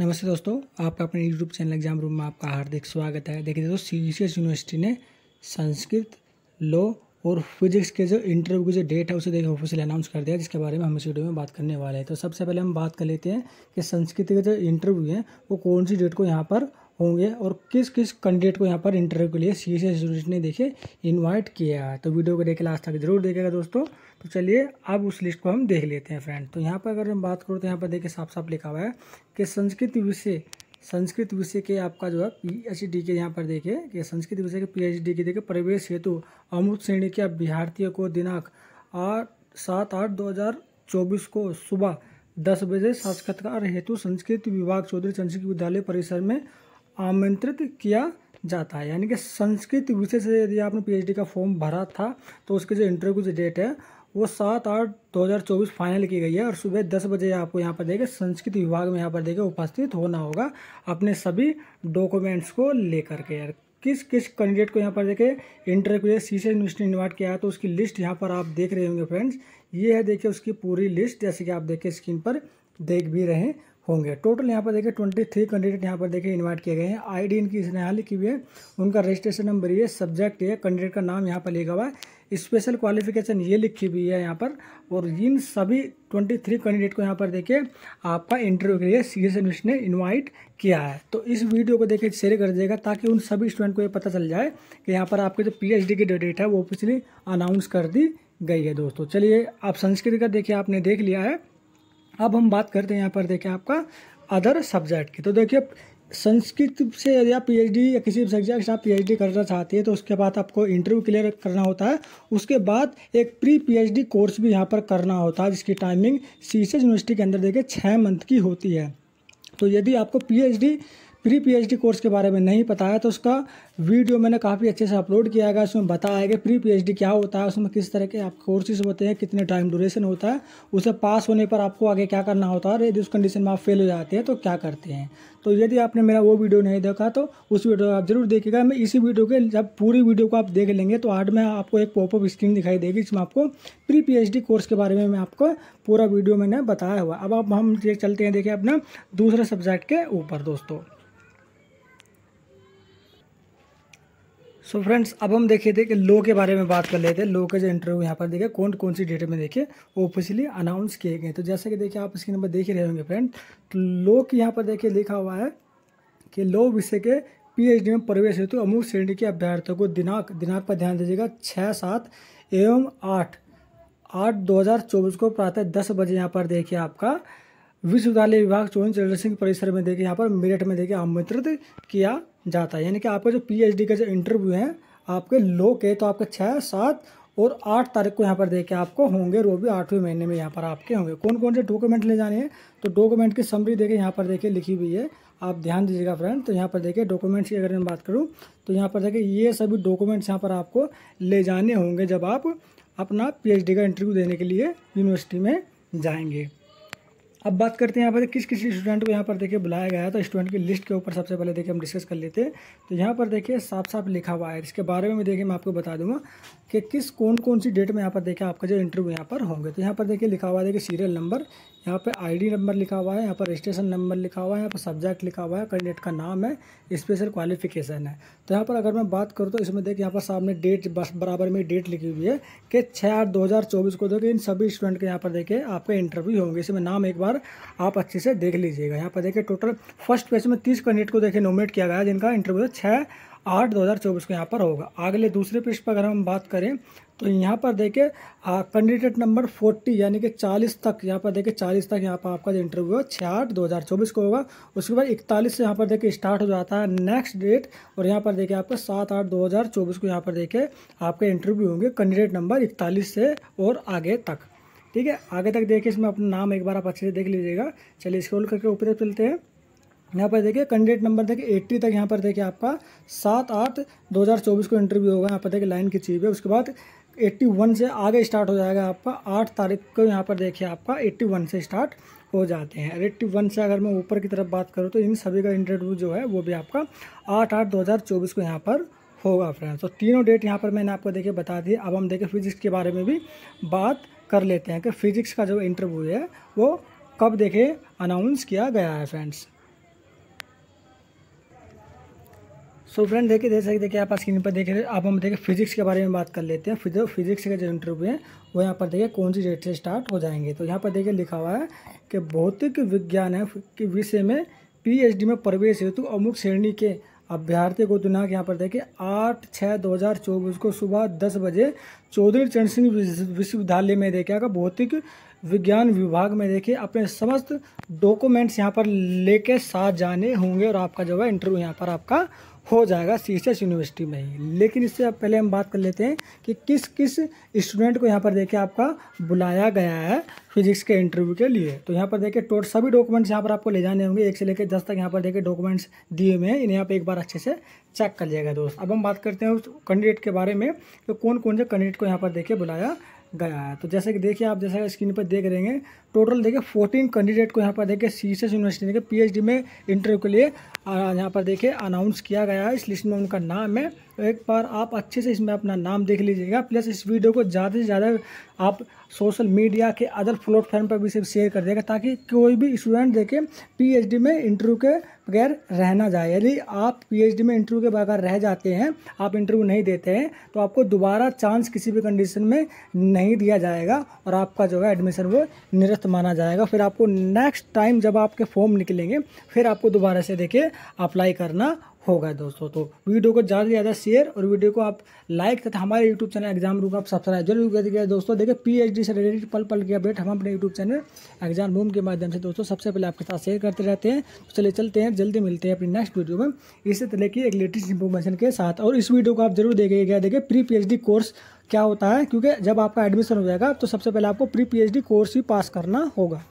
नमस्ते दोस्तों आपका अपने यूट्यूब चैनल एग्जाम रूम में आपका हार्दिक स्वागत है देखिए दोस्तों सी सी एस यूनिवर्सिटी ने संस्कृत लॉ और फिजिक्स के जो इंटरव्यू की जो डेट है उसे देखिए ऑफिशियल अनाउंस कर दिया जिसके बारे में हम इस वीडियो में बात करने वाले हैं तो सबसे पहले हम बात कर लेते हैं कि संस्कृत के जो इंटरव्यू हैं वो कौन सी डेट को यहाँ पर होंगे और किस किस कैंडिडेट को यहाँ पर इंटरव्यू के लिए सी एस ने देखे इनवाइट किया है तो वीडियो को देखे लास्ट तक जरूर देखेगा दोस्तों तो चलिए अब उस लिस्ट को हम देख लेते हैं फ्रेंड तो यहाँ पर अगर हम बात करूँ तो यहाँ पर देखिए साफ साफ लिखा हुआ है कि संस्कृत विषय संस्कृत विषय के आपका जो है डी के यहाँ पर देखे कि संस्कृत विषय के डी के देखे प्रवेश हेतु अमृत श्रेणी के अभ्यार्थियों को दिनांक आठ सात आठ दो हज़ार चौबीस को सुबह दस बजे साक्षात्कार हेतु संस्कृत विभाग चौधरी संस्कृत विद्यालय परिसर में आमंत्रित किया जाता है यानी कि संस्कृत विषय से यदि आपने पीएचडी का फॉर्म भरा था तो उसके जो इंटरव्यू की डेट है वो सात आठ दो हज़ार चौबीस फाइनल की गई है और सुबह दस बजे आपको यहाँ पर देखे संस्कृत विभाग में यहाँ पर देखे उपस्थित होना होगा अपने सभी डॉक्यूमेंट्स को लेकर के यार किस किस कैंडिडेट को यहाँ पर देखे इंटरव्यू सी से यूनिवर्सिटी इन्वाइट किया है तो उसकी लिस्ट यहाँ पर आप देख रहे होंगे फ्रेंड्स ये है देखिए उसकी पूरी लिस्ट जैसे कि आप देखिए स्क्रीन पर देख भी रहे हैं होंगे टोटल यहाँ पर देखिए ट्वेंटी थ्री कैंडिडेट यहाँ पर देखिए इन्वाइट किए गए हैं आईडी इनकी इसने यहाँ लिखी हुई है उनका रजिस्ट्रेशन नंबर ये सब्जेक्ट ये कैंडिडेट का नाम यहाँ पर लिखा हुआ है स्पेशल क्वालिफिकेशन ये लिखी हुई है यहाँ पर और इन सभी ट्वेंटी थ्री कैंडिडेट को यहाँ पर देखिए आपका इंटरव्यू के लिए सीरियस एडमिशन ने इन्वाइट किया है तो इस वीडियो को देखिए शेयर कर दीजिएगा ताकि उन सभी स्टूडेंट को ये पता चल जाए कि यहाँ पर आपके जो डी की डेट है वो ऑफिशियली अनाउंस कर दी गई है दोस्तों चलिए आप संस्कृत का देखिए आपने देख लिया है अब हम बात करते हैं यहाँ पर देखें आपका अदर सब्जेक्ट की तो देखिए संस्कृत से यदि आप पी या किसी भी सब्जेक्ट से आप पी करना चाहते हैं तो उसके बाद आपको इंटरव्यू क्लियर करना होता है उसके बाद एक प्री पी कोर्स भी यहाँ पर करना होता है जिसकी टाइमिंग सी यूनिवर्सिटी के अंदर देखिए छः मंथ की होती है तो यदि आपको पी प्री पीएचडी कोर्स के बारे में नहीं पता है तो उसका वीडियो मैंने काफ़ी अच्छे से अपलोड किया है उसमें बताया है कि प्री पीएचडी क्या होता है उसमें किस तरह के आप कोर्सेज होते हैं कितने टाइम ड्यूरेशन होता है उसे पास होने पर आपको आगे क्या करना होता है और यदि उस कंडीशन में आप फेल हो जाते हैं तो क्या करते हैं तो यदि आपने मेरा वो वीडियो नहीं देखा तो उस वीडियो आप जरूर देखिएगा मैं इसी वीडियो के जब पूरी वीडियो को आप देख लेंगे तो आठ में आपको एक पॉपअप स्क्रीन दिखाई देगी जिसमें आपको प्री पीएचडी कोर्स के बारे में मैं आपको पूरा वीडियो मैंने बताया हुआ अब आप हम चलते हैं देखिए अपना दूसरे सब्जेक्ट के ऊपर दोस्तों सो so फ्रेंड्स अब हम देखे थे कि लो के बारे में बात कर लेते हैं लो के जो इंटरव्यू यहाँ पर देखे कौन कौन सी डेट में देखे ऑफिशियली अनाउंस किए गए तो जैसे कि देखिए आप स्क्रीन पर देख ही रहे होंगे फ्रेंड तो लो की यहाँ पर देखिए लिखा हुआ है कि लो विषय के पीएचडी में प्रवेश हेतु तो अमूक श्रेणी के अभ्यर्थियों को दिनांक दिनांक पर ध्यान दीजिएगा छः सात एवं आठ आठ दो हज़ार चौबीस को प्रातः दस बजे यहाँ पर देखिए आपका विश्वविद्यालय विभाग चौहान चंद्र सिंह परिसर में देखिए यहाँ पर मेरठ में देखिए आमंत्रित किया जाता है यानी कि आपका जो पीएचडी का जो इंटरव्यू है आपके लो के तो आपके छः सात और आठ तारीख को यहाँ पर देखे आपको होंगे वो भी आठवें महीने में यहाँ पर आपके होंगे कौन कौन से डॉक्यूमेंट ले जाने हैं तो डॉक्यूमेंट की समरी देखे यहाँ पर देखिए लिखी हुई है आप ध्यान दीजिएगा फ्रेंड तो यहाँ पर देखिए डॉक्यूमेंट्स की अगर मैं बात करूँ तो यहाँ पर देखिए ये सभी डॉक्यूमेंट्स यहाँ पर आपको ले जाने होंगे जब आप अपना पी का इंटरव्यू देने के लिए यूनिवर्सिटी में जाएंगे अब बात करते हैं यहाँ पर किस किस स्टूडेंट को यहाँ पर देखिए बुलाया गया है तो स्टूडेंट की लिस्ट के ऊपर सबसे पहले देखिए हम डिस्कस कर लेते हैं तो यहाँ पर देखिए साफ साफ लिखा हुआ है इसके बारे में भी देखिए मैं आपको बता दूंगा कि किस कौन कौन सी डेट में यहाँ पर देखिए आपका जो इंटरव्यू यहाँ पर होंगे तो यहाँ पर देखिए लिखा हुआ है देखिए सीरियल नंबर यहाँ पे आईडी नंबर लिखा हुआ है यहाँ पर रजिस्ट्रेशन नंबर लिखा हुआ है यहाँ पर सब्जेक्ट लिखा हुआ है कैंडिडेट का नाम है स्पेशल क्वालिफिकेशन है तो यहाँ पर अगर मैं बात करूँ तो इसमें देख यहाँ पर सामने डेट बस बराबर में डेट लिखी हुई है कि छः आठ दो हज़ार चौबीस को देखिए इन सभी स्टूडेंट के यहाँ पर देखिए आपके इंटरव्यू होंगे इसमें नाम एक बार आप अच्छे से देख लीजिएगा यहाँ पर देखिए टोटल फर्स्ट पेज में तीस कैंडिडेट को देखिए नोमिनेट किया गया जिनका इंटरव्यू छः आठ दो हज़ार चौबीस को यहाँ पर होगा अगले दूसरे पृष्ठ पर अगर हम बात करें तो यहाँ पर देखें कैंडिडेट नंबर फोर्टी यानी कि चालीस तक यहाँ पर देखें चालीस तक यहाँ पर आपका जो इंटरव्यू है छः आठ दो हज़ार चौबीस को होगा उसके बाद इकतालीस से यहाँ पर देखें स्टार्ट हो जाता है नेक्स्ट डेट और यहाँ पर देखें आपका सात आठ दो हज़ार चौबीस को यहाँ पर देखें आपके इंटरव्यू होंगे कैंडिडेट नंबर इकतालीस से और आगे तक ठीक है आगे तक देखिए इसमें अपना नाम एक बार आप अच्छे से देख लीजिएगा चलिए स्क्रॉल करके ऊपर चलते हैं यहाँ पर देखिए कैंडिडेट नंबर देखिए एट्टी तक यहाँ पर देखिए आपका सात आठ दो हज़ार चौबीस को इंटरव्यू होगा यहाँ पर देखिए लाइन की चीज़ है उसके बाद एट्टी वन से आगे स्टार्ट हो जाएगा आपका आठ तारीख को यहाँ पर देखिए आपका एट्टी वन से स्टार्ट हो जाते हैं एट्टी वन से अगर मैं ऊपर की तरफ बात करूँ तो इन सभी का इंटरव्यू जो है वो भी आपका आठ आठ दो हज़ार चौबीस को यहाँ पर होगा फ्रेंड्स तो तीनों डेट यहाँ पर मैंने आपको देखिए बता दी अब हम देखें फिजिक्स के बारे में भी बात कर लेते हैं कि फिजिक्स का जो इंटरव्यू है वो कब देखे अनाउंस किया गया है फ्रेंड्स सो फ्रेंड देखिए जैसा कि देखिए आप स्क्रीन पर देख रहे आप हम देखिए फिजिक्स के बारे में बात कर लेते हैं जो फिजिक्स के जो इंटरव्यू हैं वो यहाँ पर देखिए कौन सी डेट से स्टार्ट हो जाएंगे तो यहाँ पर देखिए लिखा हुआ है कि भौतिक विज्ञान है के विषय में पी में प्रवेश हेतु अमुख श्रेणी के अभ्यर्थी को दिनांक यहाँ पर देखिए आठ छः दो हज़ार चौबीस को सुबह दस बजे चौधरी चरण सिंह विश्वविद्यालय में देखिए अगर भौतिक विज्ञान विभाग में देखिए अपने समस्त डॉक्यूमेंट्स यहाँ पर लेके साथ जाने होंगे और आपका जो है इंटरव्यू यहाँ पर आपका हो जाएगा सी यूनिवर्सिटी में ही लेकिन इससे पहले हम बात कर लेते हैं कि किस किस स्टूडेंट को यहाँ पर देखिए आपका बुलाया गया है फिजिक्स के इंटरव्यू के लिए तो यहाँ पर देखिए टोट सभी डॉक्यूमेंट्स यहाँ पर आपको ले जाने होंगे एक से लेकर दस तक यहाँ पर देखिए डॉक्यूमेंट्स दिए हुए हैं इन्हें आप एक बार अच्छे से चेक कर लिएगा दोस्त अब हम बात करते हैं उस कैंडिडेट के बारे में कि तो कौन कौन से कैंडिडेट को यहाँ पर देखिए बुलाया गया है तो जैसे कि देखिए आप जैसा स्क्रीन पर देख रहेंगे टोटल देखिए फोर्टीन कैंडिडेट को यहाँ पर देखिए सी यूनिवर्सिटी देखिए पी में इंटरव्यू के लिए यहाँ पर देखिए अनाउंस किया गया है इस लिस्ट में उनका नाम है तो एक बार आप अच्छे से इसमें अपना नाम देख लीजिएगा प्लस इस वीडियो को ज़्यादा से ज़्यादा आप सोशल मीडिया के अदर प्लेटफॉर्म पर भी शेयर कर देगा ताकि कोई भी स्टूडेंट देखे पीएचडी में इंटरव्यू के बगैर रहना जाए यदि आप पीएचडी में इंटरव्यू के बगैर रह जाते हैं आप इंटरव्यू नहीं देते हैं तो आपको दोबारा चांस किसी भी कंडीशन में नहीं दिया जाएगा और आपका जो है एडमिशन वो निरस्त माना जाएगा फिर आपको नेक्स्ट टाइम जब आपके फॉर्म निकलेंगे फिर आपको दोबारा से देखे अप्लाई करना होगा दोस्तों तो वीडियो को ज़्यादा से ज़्यादा शेयर और वीडियो को आप लाइक तथा हमारे यूट्यूब चैनल एग्जाम रूम आप सब्सक्राइब जरूर दिया दोस्तों देखिए पीएचडी से रिलेटेड पल पल की अपडेट हम अपने यूट्यूब चैनल एग्जाम रूम के माध्यम से दोस्तों सबसे पहले आपके साथ शेयर करते रहते हैं तो चलिए चलते हैं जल्दी मिलते हैं अपनी नेक्स्ट वीडियो में इसी तरह की एक लेटेस्ट इन्फॉर्मेशन के साथ और इस वीडियो को आप जरूर देखिएगा देखिए प्री पी कोर्स क्या होता है क्योंकि जब आपका एडमिशन हो जाएगा तो सबसे पहले आपको प्री पी कोर्स ही पास करना होगा